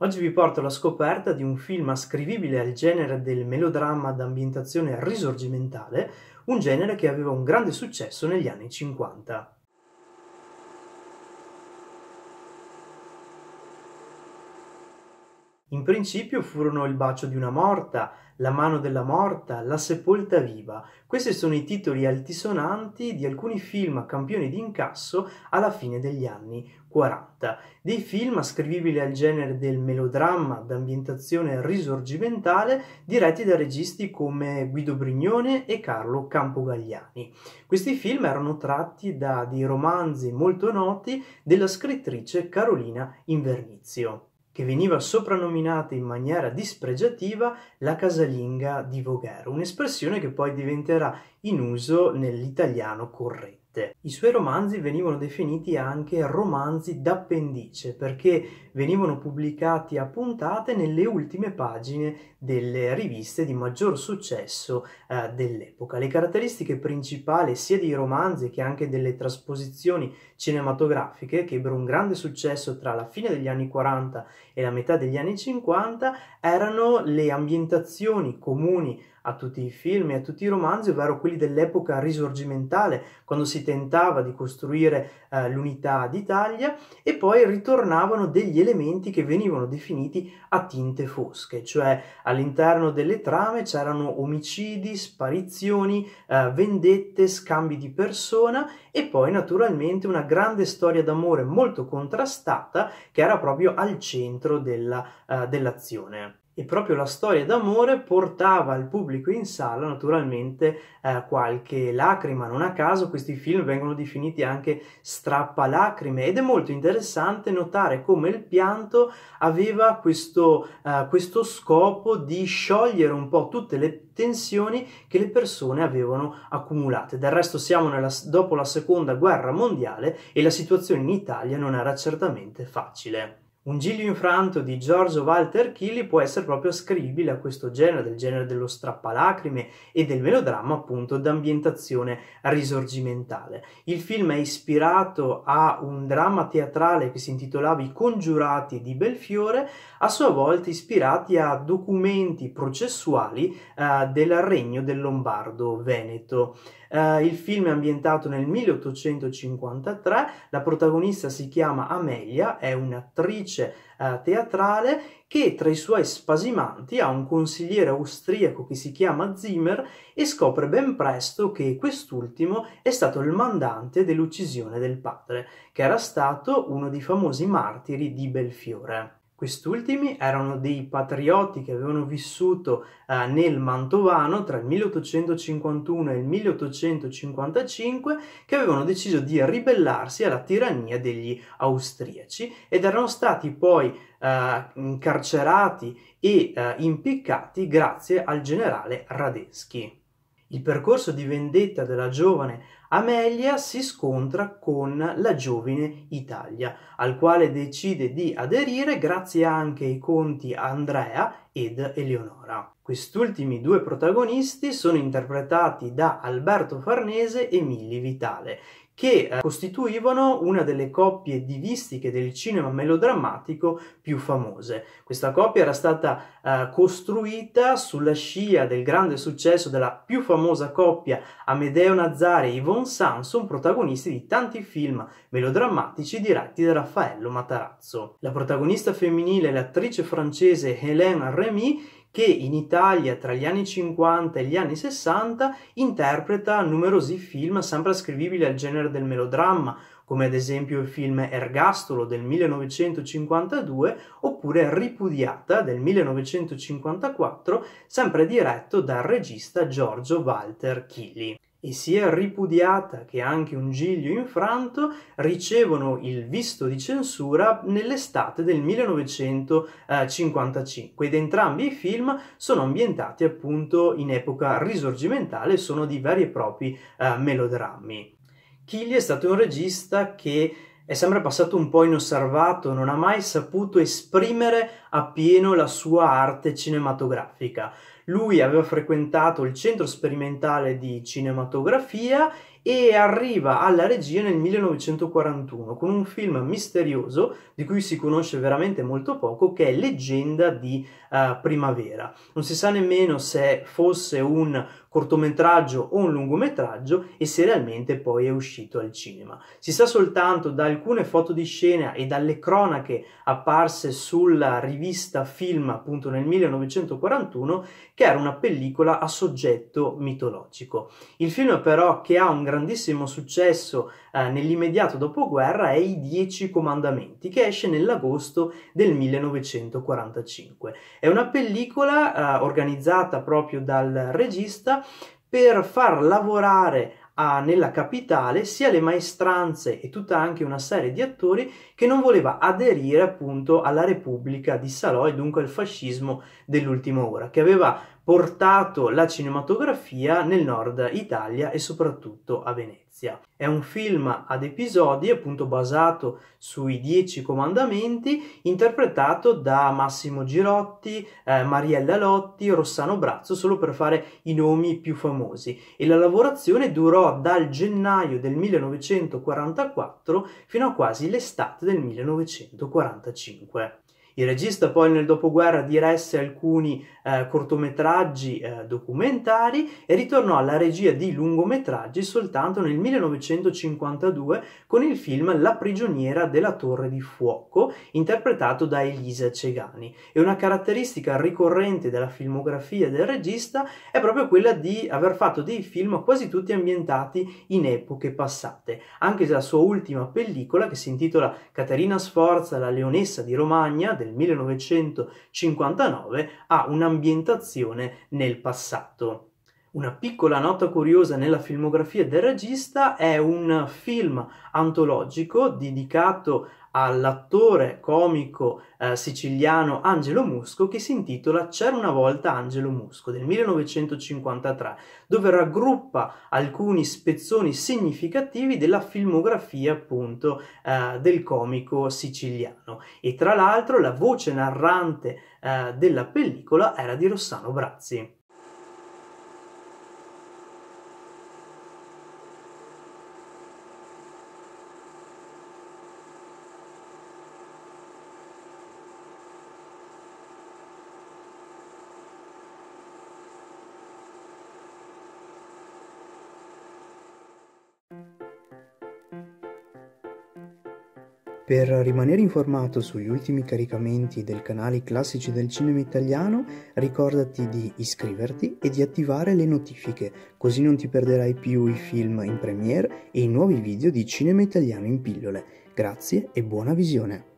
Oggi vi porto alla scoperta di un film ascrivibile al genere del melodramma d'ambientazione risorgimentale, un genere che aveva un grande successo negli anni 50. In principio furono il bacio di una morta, la mano della morta, la sepolta viva. Questi sono i titoli altisonanti di alcuni film campioni di incasso alla fine degli anni 40. Dei film ascrivibili al genere del melodramma d'ambientazione risorgimentale diretti da registi come Guido Brignone e Carlo Campogagliani. Questi film erano tratti da dei romanzi molto noti della scrittrice Carolina Invernizio che veniva soprannominata in maniera dispregiativa la casalinga di Voghera, un'espressione che poi diventerà in uso nell'italiano corretto veste. I suoi romanzi venivano definiti anche romanzi d'appendice perché venivano pubblicati a puntate nelle ultime pagine delle riviste di maggior successo eh, dell'epoca. Le caratteristiche principali sia dei romanzi che anche delle trasposizioni cinematografiche che ebbero un grande successo tra la fine degli anni 40 e la metà degli anni 50 erano le ambientazioni comuni a tutti i film e a tutti i romanzi, ovvero quelli dell'epoca risorgimentale, quando si tentava di costruire eh, l'unità d'Italia e poi ritornavano degli elementi che venivano definiti a tinte fosche, cioè all'interno delle trame c'erano omicidi, sparizioni, eh, vendette, scambi di persona e poi naturalmente una grande storia d'amore molto contrastata che era proprio al centro della, eh, dell'azione e proprio la storia d'amore portava il pubblico in sala naturalmente eh, qualche lacrima, non a caso questi film vengono definiti anche strappalacrime ed è molto interessante notare come il pianto aveva questo, eh, questo scopo di sciogliere un po' tutte le tensioni che le persone avevano accumulate. Del resto siamo nella, dopo la seconda guerra mondiale e la situazione in Italia non era certamente facile. Un Giglio infranto di Giorgio Walter Chili può essere proprio ascrivibile a questo genere, del genere dello strappalacrime e del melodramma appunto d'ambientazione risorgimentale. Il film è ispirato a un dramma teatrale che si intitolava I congiurati di Belfiore, a sua volta ispirati a documenti processuali eh, del regno del Lombardo Veneto. Uh, il film è ambientato nel 1853, la protagonista si chiama Amelia, è un'attrice uh, teatrale che tra i suoi spasimanti ha un consigliere austriaco che si chiama Zimmer e scopre ben presto che quest'ultimo è stato il mandante dell'uccisione del padre, che era stato uno dei famosi martiri di Belfiore. Quest'ultimi erano dei patrioti che avevano vissuto eh, nel Mantovano tra il 1851 e il 1855 che avevano deciso di ribellarsi alla tirannia degli austriaci ed erano stati poi eh, incarcerati e eh, impiccati grazie al generale Radetzky. Il percorso di vendetta della giovane Amelia si scontra con la giovine Italia, al quale decide di aderire grazie anche ai conti Andrea ed Eleonora. Quest'ultimi due protagonisti sono interpretati da Alberto Farnese e Milli Vitale, che eh, costituivano una delle coppie divistiche del cinema melodrammatico più famose. Questa coppia era stata eh, costruita sulla scia del grande successo della più famosa coppia Amedeo Nazzare e Yvonne Sanson, protagonisti di tanti film melodrammatici diretti da Raffaello Matarazzo. La protagonista femminile è l'attrice francese Hélène Remy che in Italia tra gli anni 50 e gli anni 60 interpreta numerosi film sempre ascrivibili al genere del melodramma, come ad esempio il film Ergastolo del 1952 oppure Ripudiata del 1954, sempre diretto dal regista Giorgio Walter Chili e sia ripudiata che anche un giglio infranto ricevono il visto di censura nell'estate del 1955 ed entrambi i film sono ambientati appunto in epoca risorgimentale e sono di veri e propri eh, melodrammi. Chigli è stato un regista che è sempre passato un po' inosservato, non ha mai saputo esprimere appieno la sua arte cinematografica. Lui aveva frequentato il centro sperimentale di cinematografia e arriva alla regia nel 1941 con un film misterioso di cui si conosce veramente molto poco che è Leggenda di uh, Primavera. Non si sa nemmeno se fosse un cortometraggio o un lungometraggio e se realmente poi è uscito al cinema. Si sa soltanto da alcune foto di scena e dalle cronache apparse sulla rivista Film appunto nel 1941 che era una pellicola a soggetto mitologico. Il film però che ha un grandissimo successo eh, nell'immediato dopoguerra è I Dieci Comandamenti che esce nell'agosto del 1945. È una pellicola eh, organizzata proprio dal regista per far lavorare a, nella capitale sia le maestranze e tutta anche una serie di attori che non voleva aderire appunto alla Repubblica di Salò e dunque al fascismo dell'ultima ora, che aveva portato la cinematografia nel nord Italia e soprattutto a Venezia. È un film ad episodi, appunto basato sui Dieci Comandamenti, interpretato da Massimo Girotti, eh, Mariella Lotti, Rossano Brazzo, solo per fare i nomi più famosi. E la lavorazione durò dal gennaio del 1944 fino a quasi l'estate del 1945. Il regista poi nel dopoguerra diresse alcuni eh, cortometraggi eh, documentari e ritornò alla regia di lungometraggi soltanto nel 1952 con il film La prigioniera della torre di fuoco, interpretato da Elisa Cegani. E una caratteristica ricorrente della filmografia del regista è proprio quella di aver fatto dei film quasi tutti ambientati in epoche passate. Anche la sua ultima pellicola, che si intitola Caterina Sforza, la leonessa di Romagna, del del 1959 ha un'ambientazione nel passato. Una piccola nota curiosa nella filmografia del regista è un film antologico dedicato all'attore comico eh, siciliano Angelo Musco che si intitola C'era una volta Angelo Musco del 1953, dove raggruppa alcuni spezzoni significativi della filmografia appunto eh, del comico siciliano e tra l'altro la voce narrante eh, della pellicola era di Rossano Brazzi. Per rimanere informato sugli ultimi caricamenti del canale Classici del Cinema Italiano, ricordati di iscriverti e di attivare le notifiche, così non ti perderai più i film in premiere e i nuovi video di Cinema Italiano in pillole. Grazie e buona visione!